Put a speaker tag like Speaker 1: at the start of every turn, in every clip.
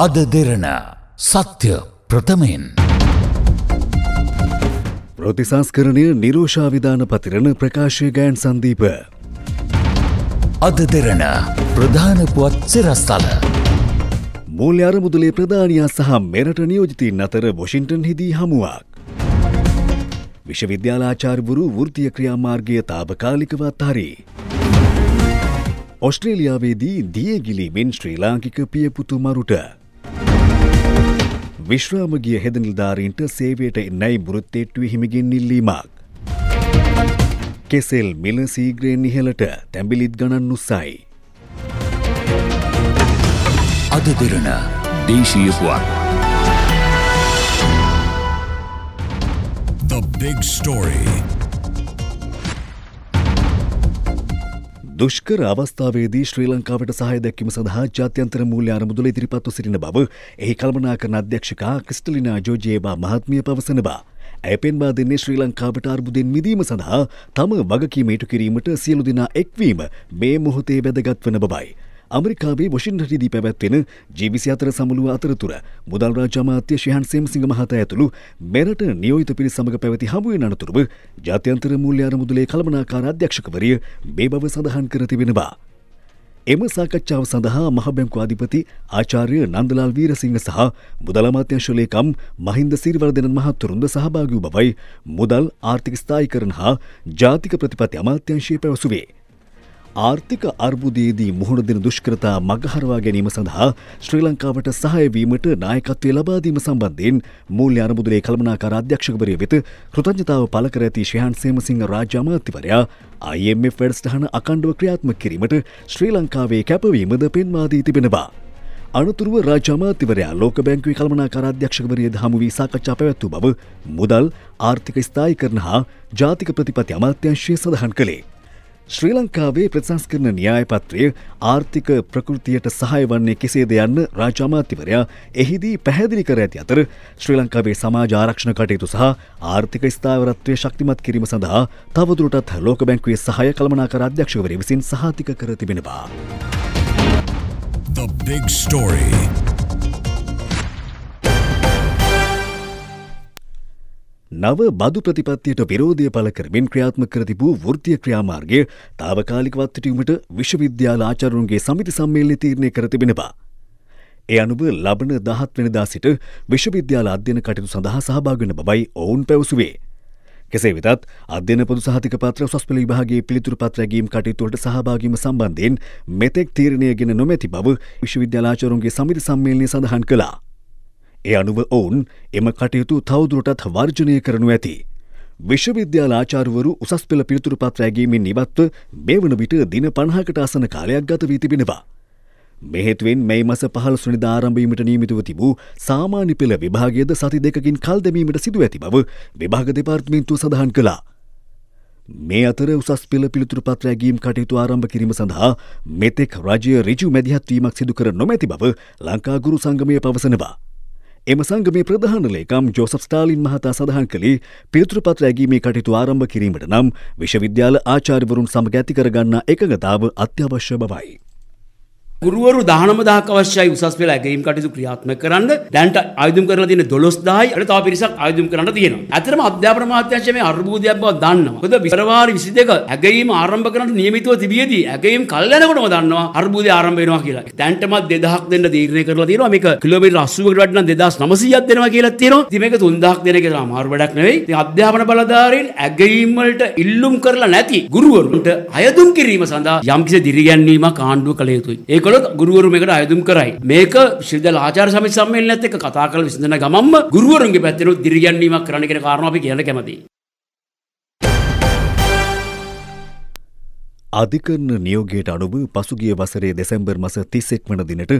Speaker 1: අද දෙරණ සත්‍ය ප්‍රථමයෙන්.
Speaker 2: ප්‍රතිසංස්කරණය නිරෝෂාවිධාන පතිරණ ප්‍රකාශය ගෑන් සන්දීප. අද දෙරණ ප්‍රධාන පුවත් සිරස්ථල. මූල්‍ය අරමුදලේ ප්‍රධානයා සහ මෙරට නියෝජිතීන් අතර වොෂින්ටන් හිදී හමුවක්. විශ්වවිද්‍යාලාචාර්වරු වෘතිය ක්‍රියාමාර්ගය තාවකාලිකව අත්හරි. ඔස්ට්‍රේලියාවේදී දියගිලීමෙන් ශ්‍රී ලාංකික පියපුතු මරුට විශ්‍රාමගිය හෙදනිල්ධාරීන්ට සේවයට නැයි බෘත්තේට්ටුව හිමිගෙන් ඉල්ලීමක්. කෙසෙල් මිල සීග්‍රයෙන් ඉහලට තැඹිලිත් ගණන් උත්සයි. අද දෙරන
Speaker 1: දේශීයහුවක්. The big story.
Speaker 2: දුෂ්කර අවස්ථාවේදී ශ්‍රී ලංකාවට සහය දැක්වීම සඳහා ජාත්‍යන්තර මූල්‍ය අරමුදල ඉදිරිපත්ව සිටින බව එහි කල්පනා කරන අධ්‍යක්ෂකා ක්‍රිස්ටලිනා ජෝජයේවා මහත්මිය පවසනවා. ඇය පෙන්වා දෙන්නේ ශ්‍රී ලංකාවට අර්බුදෙන් මිදීම සඳහා තම වගකීමේටු කිරීමට සියලු දෙනා එක්වීම මේ මොහොතේ වැදගත් වන බවයි. අමරිකාවේ වොෂින්ටනදී පැවැත්වෙන ජීවිසි අතර සමුළුව අතරතුර මුදල් රාජාමාත්‍ය ශයහන්සේම සිංහ මහතා ඇතුළු මෙරට නියෝිත පිරි සමඟ පැවති හමුවෙන් අනතුරුව ජාත්‍යන්තර මුල්්‍ය අරමුදලේ කළමනාකාර අධ්‍යක්ෂකවරිය මේ බව සඳහන් කර තිබෙනවා. එම සාකච්ඡාව සඳහා මහබැංකු අධිපති ආචාර්ය නන්දලාල් වීරසිංහ සහ මුදලමාත්‍යංශලේකම් මහින්ද සිරිවර්ධනන් මහත්තුරුන්ද සහභාගී වූ බවයි මුදල් ආර්ථික ස්ථායීකරණ හා ජාතික ප්‍රතිපත්ති අමාත්‍යංශය පැවසුවේ. ආර්ථික අර්බුදයේදී මුහුණ දෙන දුෂ්කරතා මගහරවා ගැනීම සඳහා ශ්‍රී ලංකාවට සහයවීමට නායකත්වය ලබාදීම සම්බන්ධයෙන් මූල්‍ය අරමුදලේ කළමනාකාර අධ්‍යක්ෂකවරය වෙත කෘතඥතාව පළ කර ඇති ශ්‍රයන් සේමසිංහ රාජ්‍ය අමාත්‍යවරයා IMF වැඩසටහන අකණ්ඩව ක්‍රියාත්මක කිරීමට ශ්‍රී ලංකාවේ කැපවීමද පෙන්වා දී තිබෙනවා. අනතුරුව රාජාමාතිවරයා ලෝක බැංකුවේ කළමනාකාර අධ්‍යක්ෂකවරිය දහමු වී සාකච්ඡා පැවැත්වූ බව මුදල් ආර්ථික ස්ථායීකරණ හා ජාතික ප්‍රතිපත්ති අමාත්‍යංශය සඳහන් කළේ. ශ්‍රී ලංකාවේ ප්‍රසංස්කරන න්‍යායපත්‍රය ආර්ථික ප්‍රකෘතියට සහය වන්නේ කෙසේද යන්න රාජාමාත්‍යවරයා එහිදී පැහැදිලි කර ඇති අතර ශ්‍රී ලංකාවේ සමාජ ආරක්ෂණ කටයුතු සහ ආර්ථික ස්ථාවරත්වය ශක්තිමත් කිරීම සඳහා තවදුරටත් ලෝක බැංකුවේ සහය කළමනාකර අධ්‍යක්ෂකවරය විසින් සහතික කර තිබෙනවා. The big story. නව බදු ප්‍රතිපත්තියට විරෝධය පල කරමින් ක්‍රියාත්මක කර තිබූ වෘත්තීය ක්‍රියාමාර්ගය తాවකාලිකවත් සිටීමට විශ්වවිද්‍යාල ආචාර්යවරුන්ගේ සමිති සම්මේලනය තීරණය කර තිබෙනවා. ඒ අනුව ලබන 17 වෙනිදා සිට විශ්වවිද්‍යාල අධ්‍යයන කටයුතු සඳහා සහභාගී වන බවයි ඔවුන් පැවසුවේ. කෙසේ වෙතත් අධ්‍යයන පොදු සහතික පත්‍ර උසස් පෙළ විභාගයේ පිළිතුරු පත්‍ර ගැනීම කටයුතු වලට සහභාගී වීම සම්බන්ධයෙන් මෙතෙක් තීරණය ගෙන නොමැති බව විශ්වවිද්‍යාල ආචාර්යවරුන්ගේ සමිති සම්මේලනයේ සඳහන් කළා. ඒ අනුව ඔවුන් එම කටයුතු තවදුරටත් වර්ජනය කරනු ඇති. විශ්වවිද්‍යාල ආචාර්වරු උසස් පෙළ පිළිතුරු පත්රෑගීමෙන් නිවත්ව මේ වන විට දින පණහකට අසන කාලයක් ගත වී තිබෙනවා. මෙහෙත්වෙන් මේ මස පහල් සුනි ධාරම්භීමට නීමිතව තිබූ සාමාන්‍ය පෙළ විභාගයද සති දෙකකින් කල් දැමීමට සිදුව ඇති බව විභාග දෙපාර්ත්මින්තු සඳහන් කළා. මේ අතර උසස් පෙළ පිළිතුරු පත්‍රෑගීම් කටයුතු ආරම්භ කිරීම සඳහා මෙතෙක් රජය රිජු මැදිහත්වීමක් සිදු කර නොමැති බව ලංකාගුරු සංගමය පවසනවා. එම සංගමේ ප්‍රධාන ලේකම් ජෝසප් ස්ටාලින් මහතා සඳහන් කළේ පිළිතුරු පත්‍ර ඇගීමේ කටයුතු ආරම්භ කිරීමට නම් විශ්වවිද්‍යාල ආචාර්යවරුන් සමග ඇති කරගන්නා එකඟතාව අත්‍යවශ්‍ය බවයි.
Speaker 3: ගුරුවරු දානම දහක් අවශ්‍යයි උසස් පෙළ ඇගීම් කටයුතු ක්‍රියාත්මක කරන්න. දැන්ට ආයුධම් කරලා තියෙන 12000යි අර තව පිරිසක් ආයුධම් කරන්න තියෙනවා. ඇත්තටම අධ්‍යාපන අමාත්‍යාංශය මේ අර්බුදයක් බව දන්නවා. මොකද පෙබරවාරි 22 ඇගීම ආරම්භ කරන්න නියමිතව තිබියදී ඇගීම් කල් යනකොටම දන්නවා අර්බුදය ආරම්භ වෙනවා කියලා. දැන්ටමත් 2000ක් දෙන්න තීරණය කරලා තියෙනවා. මේක කිලෝමීටර් 80කට වැඩි නම් 2900ක් දෙනවා කියලා තියෙනවා. ඉතින් මේක 3000ක් දෙන එක අමාරු වැඩක් නෙවෙයි. ඉතින් අධ්‍යාපන බලධාරීන් ඇගීම් වලට ඉල්ලුම් කරලා නැති ගුරුවරුන්ට අයදුම් කිරීම සඳහා යම්කිසි දිරිගැන්වීමක් ආණ්ඩුව කළ යුතුයි. ඒක කළොත් ගුරුවරු මේකට අයදුම් කරයි. මේක ශ්‍රීදල ආචාර්ය සමිති සම්මේලනයත් එක්ක කතා කරලා විසඳන ගමන්ම ගුරුවරුන්ගේ පැත්තෙන් උත් දිරිගැන්වීමක් කරන්න කියන කාරණාව අපි කියන්න කැමතියි.
Speaker 2: අධිකරණ නියෝගයට අනුව පසුගිය වසරේ දෙසැම්බර් මස තිස්සෙක් වන දිනට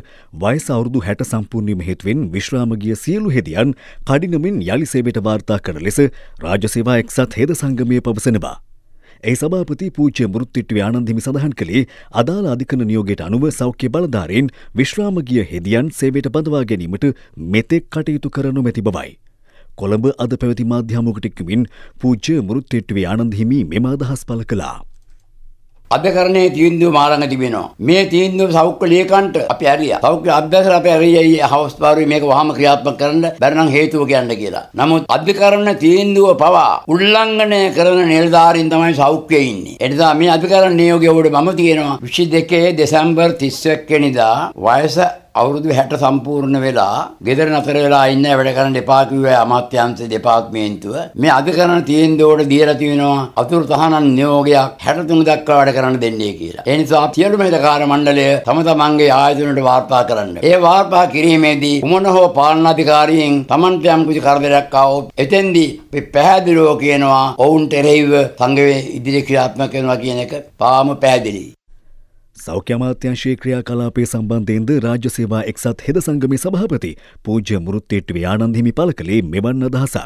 Speaker 2: වයස අවුරුදු හැට සම්පූර්ණීම හේතුවෙන් විශ්‍රාමගිය සියලු හෙදියන් කඩිනමින් යළි සේවයට වාර්තා කරන ලෙස රාජසේවා එක්සත් හෙද සංගමය පවසනවා. ඒ සභාපති පූජ්‍ය මුරුත්තිට්ටුවේ ආනන්ද හිමි සඳහන් කළේ අදාළ අධිකරණ නියෝගයට අනුව සෞඛ්‍ය බලධාරීන් විශ්‍රාම ගිය හෙදියන් සේවයට බඳවා ගැනීමට මෙතෙක් කටයුතු කර නොමැති බවයි. කොළඹ අද පැවති මාධ්‍යමකට එක්වමින් පූජ්‍ය මුරුත්තිට්ටුවේ ආනන්ද හිමි මෙම අදහස් පළ කළා.
Speaker 3: අධකරණයේ තීන්දුව මාරඟ තිබෙනවා. මේ තීන්දුව සෞඛ්‍ය ලේකම්ට අපි ඇරියා. සෞඛ්‍ය අධ්‍යක්ෂර අපි ඇරියයි හවස් පාරුවේ මේක වහම ක්‍රියාත්මක කරන්න බැරි නම් හේතුව කියන්න කියලා. නමුත් අධිකරණ තීන්දුව පවා උල්ලංඝනය කරන නිලධාරීන් තමයි සෞඛ්‍යයේ ඉන්නේ. එනිසා මේ අධිකරණ නියෝගය උඩ මම තියෙනවා 22 දෙසැම්බර් 31 වෙනිදා වයස අවුරුදු 60 සම්පූර්ණ වෙලා ගෙදර නතර වෙලා ඉන්න වැඩ කරන්න එපා කිව්වා අමාත්‍යාංශ දෙපාර්තමේන්තුව. මේ අද කරන තීන්දුවට දීලා තියෙනවා අතුරු තහනම් නියෝගයක් 63 දක්වා වැඩ කරන්න දෙන්නේ කියලා. ඒ නිසා සියලුම හිතකාර මණ්ඩලය තම තමන්ගේ ආයතනවලට වාර්තා කරන්න. ඒ වාර්තා කිරීමේදී කුමන හෝ පාලනාධිකාරීන් තමන්ට යම් කිසි කරදරයක් ආවොත් එතෙන්දී අපි පැහැදිලිව කියනවා ඔවුන්ට එරෙහිව සංගමයේ ඉදිරි ක්‍රියාත්මක වෙනවා කියන එක පාම පැහැදිලියි.
Speaker 2: සෞඛ්‍ය අමාත්‍යංශයේ ක්‍රියාකලාපය සම්බන්ධයෙන්ද රාජ්‍ය සේවා එක්සත් හෙද සංගමේ සභාපති පූජ්‍ය මුරුත්තේට්ටුවේ ආනන්ද හිමි පළ කළේ මෙවන් අදහසක්.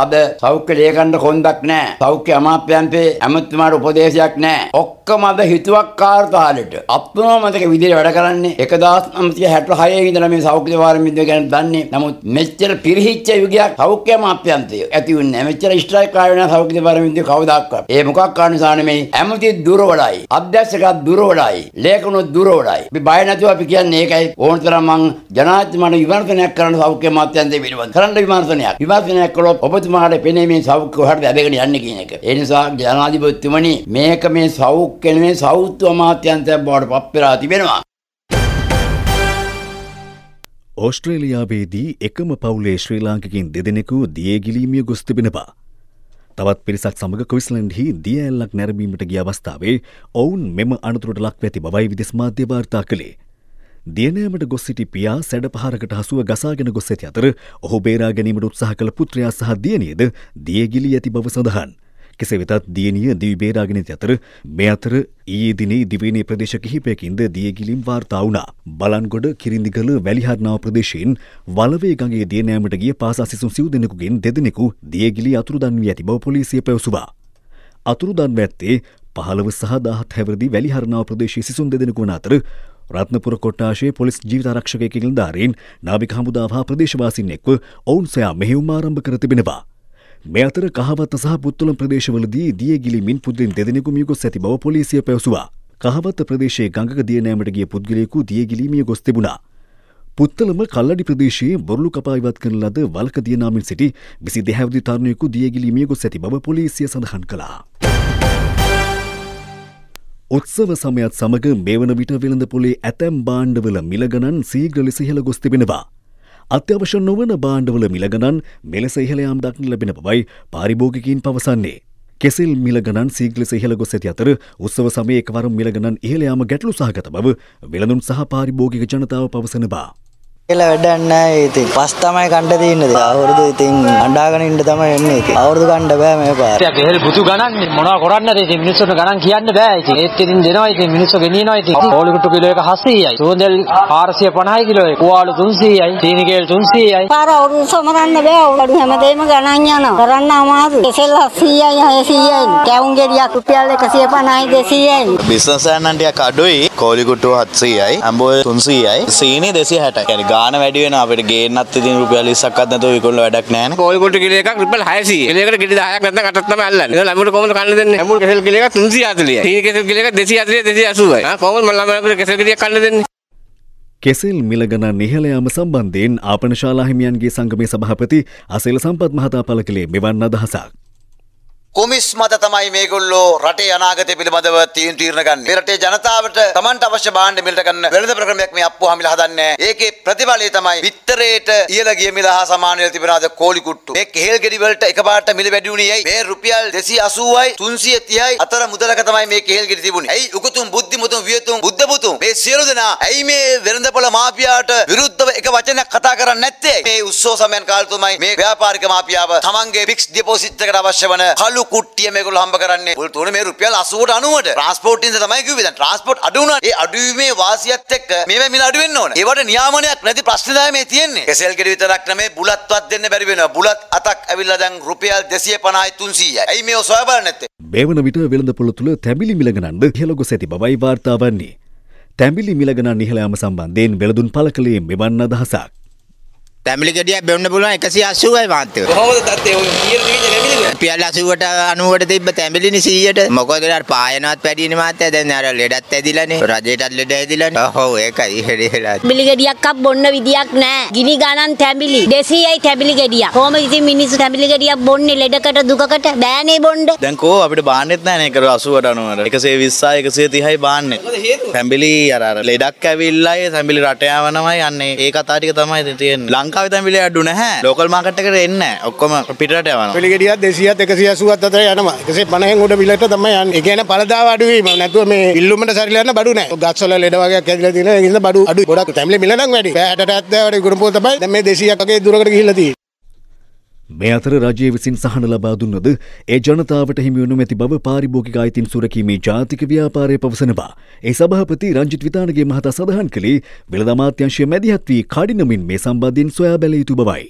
Speaker 3: අද සෞඛ්‍ය ලේකණ්ඩ කොන්දක් නෑ. සෞඛ්‍ය අමාත්‍යන්තේ ඇමතුමාට උපදේශයක් නෑ. ඔක් ඔක්කොම අද හිතුවක්කාර තාලෙට අප්‍රමාණික විදිහට වැඩ කරන්නේ 1966 ඉඳලා මේ සෞඛ්‍ය පාරමිතිය ගැන දන්නේ. නමුත් මෙච්චර පිරිහිච්ච යුගයක් සෞඛ්‍ය මාත්‍යන්තය ඇති වුණේ නැහැ. මෙච්චර ස්ට්‍රයික් ආවෙ නැහැ සෞඛ්‍ය පාරමිතිය කවදාක්වත්. ඒ මොකක් කාරණා නෙමෙයි. ඇමති දුරවලයි. අධ්‍යක්ෂකයා දුරවලයි. ලේකනෝ දුරවලයි. අපි බය නැතුව අපි කියන්නේ ඒකයි. ඕනතරම් මං ජනාධිපතිතුමාට විමර්ශනයක් කරන්න සෞඛ්‍ය මාත්‍යන්තය පිළිබඳ කරන්න විමර්ශනයක්. විමර්ශනයක් කළොත් ඔබතුමාට පෙනේ මේ සෞඛ්‍ය හරියට ඇදගෙන යන්නේ කියන එක. ඒ නිසා ජනාධිපතිතුමනි මේක මේ සෞඛ්‍ය කුක් කෙළමේ සෞත්ව අමාත්‍යන්තයක් බවට පත්වෙලා තිබෙනවා.
Speaker 2: ඕස්ට්‍රේලියාවේදී එකම පවුලේ ශ්‍රී ලාංකිකින් දෙදෙනෙකු දියගිලීමිය ගොස් තිබෙනවා. තවත් පිරිසක් සමඟ කොයිස්ලන්ඩ්හි දියඇල්ලක් නැරඹීමට ගිය අවස්ථාවේ ඔවුන් මෙම අනතුරට ලක් ඇති බවයි විදෙස් මාධ්‍ය වාර්තා කළේ. දියනෑමට ගොස් සිටි පියා සැඩ පහරකට හසුව ගසාගෙන ගොස් ඇති අතර ඔහු බේරා ගැනීමට උත්සාහ කළ පුත්‍රයා සහ දියණියද දියගිලී ඇති බව සඳහන්. කෙසේ වෙතත් දියණිය දිවිබේරාගෙනති අතර මේ අතර ඊයේ දිනේ දිවයිනේ ප්‍රදේශ කිහිපයකින්ද දියගිලිම් වාර්තා වුණා. බලන්ගොඩ කිරිඳිගල වැලිහරනාව ප්‍රදේශයෙන් වලවේ ගඟේ දිය නෑමට ගිය පාසා සිසුන් සිව් දෙනෙකුගෙන් දෙදෙනෙකු දියගිලි අතුරුදන් වී ඇති බව පොලිසිය පැවසුවා. අතුරුදන් වැත්තේ පහළව සහ දාහත් හැවරදි වැලිහරනාව ප්‍රදේශයේ සිසුන් දෙදෙනෙකු වන අතර රත්නපුර කොට්ටාශයේ පොලිස් ජීවිත ආරක්ෂක කෙළදාරීන් නාවික හමුදාව හා ප්‍රදේශවාසින් එක්ව ඔවුන් සොයා මෙහෙයුම් ආරම්භ කර තිබෙනවා. මේ අතර කහවත්ත සහ පුත්තුලම් ප්‍රදේශවලදී දියගිලිමින් පුද්ලින් දෙදෙනෙකු මියගොස් ඇති බව පොලිසිය පැවසුවා. කහවත්ත ප්‍රදේශයේ ගඟක දියනෑමට ගිය පුද්ගලයෙකු දියගිලිමිය ගොස් තිබුණා. පුත්තලම කල්ලඩි ප්‍රදේශයේ බොරලු කපායිවත් කරන ලද වල්ක දියනාමින් සිටි විසි දෙහැවදි තරණයකු දියගිලීමිය ගොස් ඇති බව පොලිසිය සඳහන් කළා. උත්සව සමයත් සමඟ මේ වන විට වෙළඳ පොලේ ඇතැම් බාණ්ඩවල මිලගණන් සීග්‍ර ලෙස ඉහළ ගොස් තිබෙනවා. අත්‍යවශ්‍ය නොවන බාණ්ඩවල මිලගණන් මෙලෙස ඉහළයාම් දක්න ලැබෙන බවයි පාරිභෝගිකයින් පවසන්නේ. කෙසිල් මිලගණන් සීග්‍ර සිහල ගොස් ඇති අතර උත්සව සමය එකවරම් මිලගණන් ඉහළයාම ගැටලු සහගත බව වෙළඳුන් සහ පාරිභෝගික ජනතාව පවසන බා.
Speaker 1: කියලා වැඩන්න ඉතින් පස් තමයි කණ්ඩ තියන්නද අවුරුදු ඉතින් අඩාගෙන ඉන්න තමයි එන්න ඉති අවුරුදු
Speaker 4: කණ්ඩ බෑ මේ පාර හෙල් බුදු ගණන් මොනවා කරන්න ඉතින් මිනිස්සුන්ට ගණන් කියන්න බෑ ඉතින් ඒත් ඉතින්
Speaker 3: දෙනවා ඉතින් මිනිස්සු ගෙනියනවා ඉතින් ඕලු කුට්ටු කිලෝ එක 800යි සෝන්දෙල් 450 කිලෝ කුවාලු 300යි
Speaker 4: තීනි කේල් 300යි
Speaker 3: පාර අවුරුදු සමරන්න බෑ අවුරුදු හැමදේම ගණන් යනවා කරන්න අමාරු කෙසෙල් 800යි 600යි කැවුම් ගෙඩියක් රුපියල් 150යි 200යි
Speaker 4: බිස්නස් එකෙන් නම් ටිකක් අඩුයි කෝලි කුට්ටු 700යි අඹෝය 300යි සීනි 260යි ගාන වැඩිවෙන අපට ගේනත් ඉතින් රුපියල් 20ක් නැතුව විකුණන වැඩක් නැහැ නේ. කෝල්කොට කිලෝ එකක් රුපියල් 600. එලයකට ගෙඩි 10ක් නැත්නම් කටක් තමයි
Speaker 1: අල්ලන්නේ. ඒක ලැබුණ කොහොමද කන්න දෙන්නේ? හැමෝම කෙසෙල් කිලෝ එකක් 340යි.
Speaker 4: තීන කෙසෙල් කිලෝ එකක් 240
Speaker 1: 280යි. ආ කොහොමද මම ළමයි කෙසෙල් කිලෝ එකක් කන්න දෙන්නේ?
Speaker 2: කෙසෙල් මිලගන නිහලයාම සම්බන්ධයෙන් ආපනශාලාහිමියන්ගේ සංගමේ සභහපති අසේල සම්පත් මහතා පල කළේ මෙවන් අදහසක්.
Speaker 4: කොමිස් මත තමයි මේගොල්ලෝ රටේ අනාගතය පිළිබඳව තීන් තීරණ ගන්න. මේ රටේ ජනතාවට Tamanට අවශ්‍ය භාණ්ඩ මිලට ගන්න වෙළඳ ප්‍රක්‍රමයක් මේ අප්පුහාමිලා හදන්නේ. ඒකේ ප්‍රතිඵලය තමයි විත්තරේට ඉහළ ගිය මිල හා සමාන වෙලා තිබෙනාද කෝලි කුට්ටු. මේ කෙහෙල් ගෙඩි වලට එකපාරට මිල වැඩි වුණේ ඇයි? මේ රුපියල් 280යි 330යි අතර මුදලක තමයි මේ කෙහෙල් ගෙඩි තිබුණේ. ඇයි උගතුම් බුද්ධිමුතුම් වියතුම් බුද්ධපුතුම් මේ සියලු දෙනා ඇයි මේ වෙළඳපොළ මාපියාට විරුද්ධව එක වචනයක් කතා කරන්නේ නැත්තේ? මේ උස්සෝ සමයන් කාලතුමයි මේ ව්‍යාපාරික මාපියාව තමන්ගේ ෆික්ස් ඩිපොසිට් එකට අවශ්‍ය වන කළු කුට්ටිය මේගොල්ලෝ හම්බ කරන්නේ. මුල් තුනේ මේ රුපියල් 80ට 90ට ට්‍රාන්ස්පෝර්ට් ඉන්ද තමයි කිව්වේ. දැන් ට්‍රාන්ස්පෝර්ට් අඩු වුණා. ඒ අඩුවීමේ වාසියත් එක්ක මේවා මිල අඩු වෙන්න ඕන. ඒවට නියාමනයක් නැති ප්‍රශ්න තමයි මේ තියෙන්නේ. කෙසෙල් ගෙඩි විතරක් නෙමේ බුලත්වත් දෙන්න බැරි වෙනවා. බුලත් අතක් ඇවිල්ලා දැන් රුපියල් 250යි 300යි. ඇයි මේ ඔසවා බලන්නේ නැත්තේ?
Speaker 2: මේ වන විට වෙළඳපොළ තුල තැඹිලි මිලගණන් ඉහළ ගොස් ඇති බවයි වාර්තා වන්නේ. තැඹිලි මිලගණන් ඉහළ යාම සම්බන්ධයෙන් වෙළඳුන් පළ කළේ මෙවන් අදහසක්.
Speaker 3: පැමිලි ගෙඩියක් බෙවන්න පුළුවන් 180යි මාත්‍ය. කොහොමද
Speaker 4: තාත්තේ ඔය කීයට දිවිද නැමිලිද?
Speaker 3: පියල් 80ට 90ට තිබ්බ තැඹිලිනේ 100ට. මොකද අර පායනවත් වැඩිනේ මාත්‍ය. දැන් අර ලෙඩත් ඇදිලානේ. රජේටත් ලෙඩ ඇදිලානේ. ඔව් ඒකයි හේරේලා.
Speaker 1: පැමිලි ගෙඩියක්ක් බොන්න විදියක්
Speaker 3: නැහැ. ගිනි ගණන් තැඹිලි 200යි තැඹිලි ගෙඩියක්. කොහොම ඉතින් මිනිස්සු තැඹිලි ගෙඩියක් බොන්නේ ලෙඩකට
Speaker 4: දුකකට බෑනේ බොන්න. දැන් කෝ අපිට බාන්නෙත් නැහනේ කර 80ට 90ට. 120යි 130යි බාන්නේ. මොකද හේතුව? තැඹිලි අර අර ලෙඩක් ඇවිල්ලායි තැඹිලි රට යවනමයි යන්නේ. ඒ කතාව ටික තමයි තියෙන්නේ. ලංකාවතන් විල අඩු නැහැ ලෝකල් මාකට් එකට එන්න ඔක්කොම පිටරට යනවා පිළිගෙඩියක්
Speaker 1: 200ත් 180ත් අතර යනවා ඒකසේ 50න් උඩ බිලට තමයි යන්නේ ඒ කියන්නේ පළදාව අඩු වීම නැතුව මේ ඉල්ලුමට සරිලන්න බඩු නැහැ ගස්වල ලෙඩ වගේක් ඇදලා තියෙනවා ඒ නිසා බඩු අඩු ගොඩක් තැම්ලි මිල නම් වැඩි 60ට 70ට ඉක්ුරුම් පොත තමයි දැන් මේ 200ක් වගේ දුරකට ගිහිල්ලා තියෙන්නේ
Speaker 2: මේ අතර රජය විසින් සහන ලබා දුන්නද ඒ ජනතාවට හිමිවනු ඇති බව පාරිභෝගික අයිතින් සුරකීමේ ජාතික ව්‍යාපාරය පවසනවා. ඒ සභාපති රංජිත් විතානගේ මහතා සඳහන් කළේ වෙළඳ අමාත්‍යංශය මැදිහත් වී කඩිනමින් මේ සම්බන්ධයෙන් සොයා බැලිය යුතු බවයි.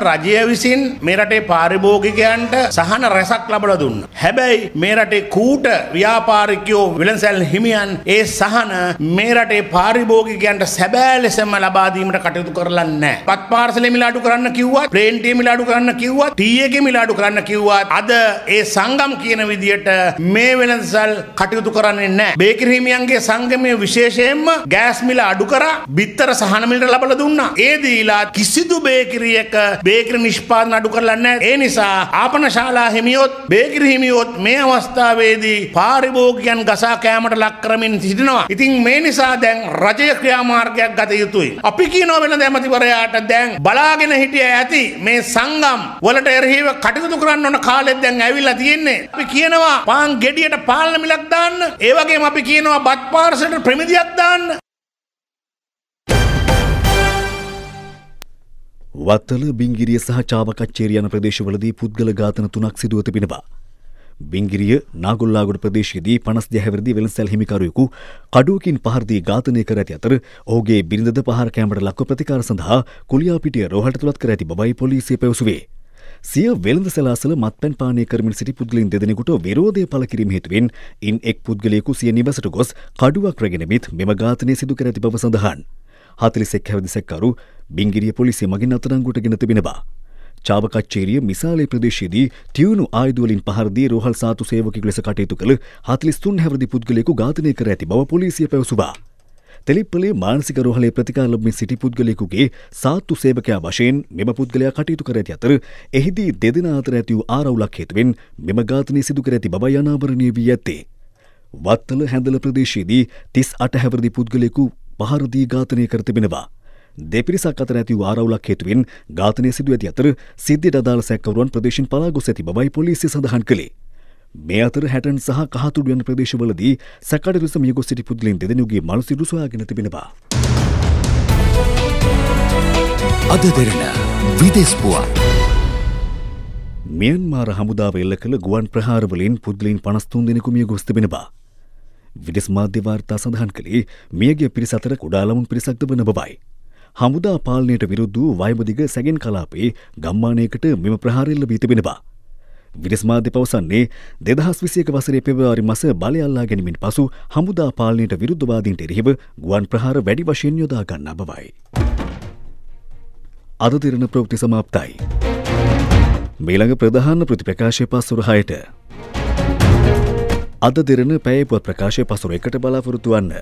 Speaker 1: රජය විසින් මේ රටේ පාරිභෝගිකයන්ට සහන රැසක් ලබලා දුන්නා. හැබැයි මේ රටේ කූට ව්‍යාපාරිකයෝ විලන්සැල් හිමියන් ඒ සහන මේ රටේ පාරිභෝගිකයන්ට සැබෑ ලෙසම ලබා දීමට කටයුතු කරලා නැහැ. පත් පාර්සලේ මිල අඩු කරන්න කිව්වත්, ප්ලේන් ටී මිල අඩු කරන්න කිව්වත්, ටී එකේ මිල අඩු කරන්න කිව්වත් අද ඒ සංගම් කියන විදියට මේ වෙළඳසල් කටයුතු කරන්නේ නැහැ. බේකරි හිමියන්ගේ සංගමයේ විශේෂයෙන්ම ගෑස් මිල අඩු කරා, බිත්තර සහන මිලට ලබලා දුන්නා. ඒ දීලා කිසිදු බේකරියක බේකරි නිෂ්පාදන අඩු කරලා නැහැ. ඒ නිසා ආපන ශාලා හිමියොත් බේකරි හිමියොත් මේ අවස්ථාවේදී පාරිභෝගිකයන් ගසා කෑමට ලක් කරමින් සිටිනවා. ඉතින් මේ නිසා දැන් රජය ක්‍රියාමාර්ගයක් ගත යුතුයි. අපි කියනවා වෙනද ඇමතිවරයාට දැන් බලාගෙන හිටිය ඇති මේ සංගම් වලට එරෙහිව කටයුතු කරන්න ඕන කාලෙත් දැන් ඇවිල්ලා තියෙන්නේ. අපි කියනවා පාන් ගෙඩියට පාලන මිලක් දාන්න. ඒ වගේම අපි කියනවා බත් පාර්සලට ප්‍රමිතියක් දාන්න.
Speaker 2: වත්තල බිංගිරිය සහ චාවකච්චේරිය යන ප්‍රදේශවලදී පුද්ගල ඝාතන තුනක් සිදුව තිබෙනවා. බිංගිරිය නාගොල්ලාගොඩ ප්‍රදේශයේදී 52 වෙනිදී වෙළඳසැල් හිමිකරුවෙකු කඩුවකින් පහර දී ඝාතනය කර ඇති අතර ඔහුගේ බිරිඳද පහර කැමරට ලක්ව ප්‍රතිකාර සඳහා කුලියාපිටිය රෝහලට තුලත් කර ඇති බවයි පොලිසිය පැවසුවේ. සිය වෙළඳ සලාසල මත්පැන් පානය කරමින් සිටි පුද්ගලයින් දෙදෙනෙකුට විරෝධය පළ කිරීම හේතුවෙන් ඉන් එක් පුද්ගලයෙකු සිය නිවසට ගොස් කඩුවක් රැගෙන මෙත් මෙම ඝාතනය සිදු කර ඇති බව සඳහන්. 41 හැවිදි සැකකරු බිංගිරිය පොලිසිය මගින් අතරංගුටගෙන තිබෙනවා. චාවකච්චේරිය මිසාලේ ප්‍රදේශයේදී තියුණු ආයුධවලින් පහරදී රෝහල් සාතු සේවකෙකු ලෙස කටයුතු කළ 43 හැවිරිදි පුද්ගලයෙකු ඝාතනය කර ඇති බව පොලිසිය පැවසුවා. තෙලිප්පලේ මානසික රෝහලේ ප්‍රතිකාර ලබමින් සිටි පුද්ගලයෙකුගේ සාතු සේවකයා වශයෙන් මෙම පුද්ගලයා කටයුතු කර ඇති අතර එහිදී දෙදෙනා අතර ඇති වූ ආරවුලක් හේතුවෙන් මෙම ඝාතනය සිදු කර ඇති බවයි අනාවරණය වී ඇත්තේ. වත්තල හැඳල ප්‍රදේශයේදී 38 හැවිරිදි පුද්ගලයෙකු පහරදී ඝාතනය කර තිබෙනවා. දෙපිරිසක් අතර ඇති ආරවුලක් හේතුවෙන් ඝාතනය සිදු ඇති අතර සිද්ධියට අදාළ සැකකරුවන් ප්‍රදේශින් පලා ගොස් ඇති බවයි පොලිසිය සඳහන් කළේ. මේ අතර හැටන් සහ කහතුඩු යන ප්‍රදේශවලදී සැකඩ ලෙස මියගොස් සිටි පුද්ගලයන් දෙදෙනෙකුගේ මළසිරු සොයාගෙන තිබෙනවා. අද දෙරණ විදෙස්පුවා මියන්මාර හමුදාව එල්ල කළ ගුවන් ප්‍රහාරවලින් පුද්ගලයින් පනස්තුන් දෙනෙකු මිය ගොස් තිබෙනවා. විදෙස් මාධ්‍ය වාර්තා සඳහන් කළේ මියගේ පිරිස අතර කුඩාලමුන් පිරිසක්ද වන බවයි. හමුදා පාලනයට විරුද්ධ වූ වයමදිග සැගෙන් කලාපේ ගම්මානයකට මෙම ප්‍රහාරෙල්ල බී තිබෙනවා. විරස්මාධ්‍ය පවසන්නේ දෙදහස් විසියක වසරේ පෙබවාරි මස බලයල්ලා ගැනීමෙන් පසු හමුදා පාලනයට විරුද්ධවාදීන්ට එරෙහිව ගුවන් ප්‍රහාර වැඩි වශයෙන් යොදා ගන්නා බවයි. අද තිරණ ප්‍රවෘත්ති සමාප්තයි. මේළඟ ප්‍රධාන ප්‍රතිප්‍රකාශය පස්සුරහයට. අද දෙරන පැයපුවත් ප්‍රකාශය පසුර එකට බලාපොරොත්තු වන්න.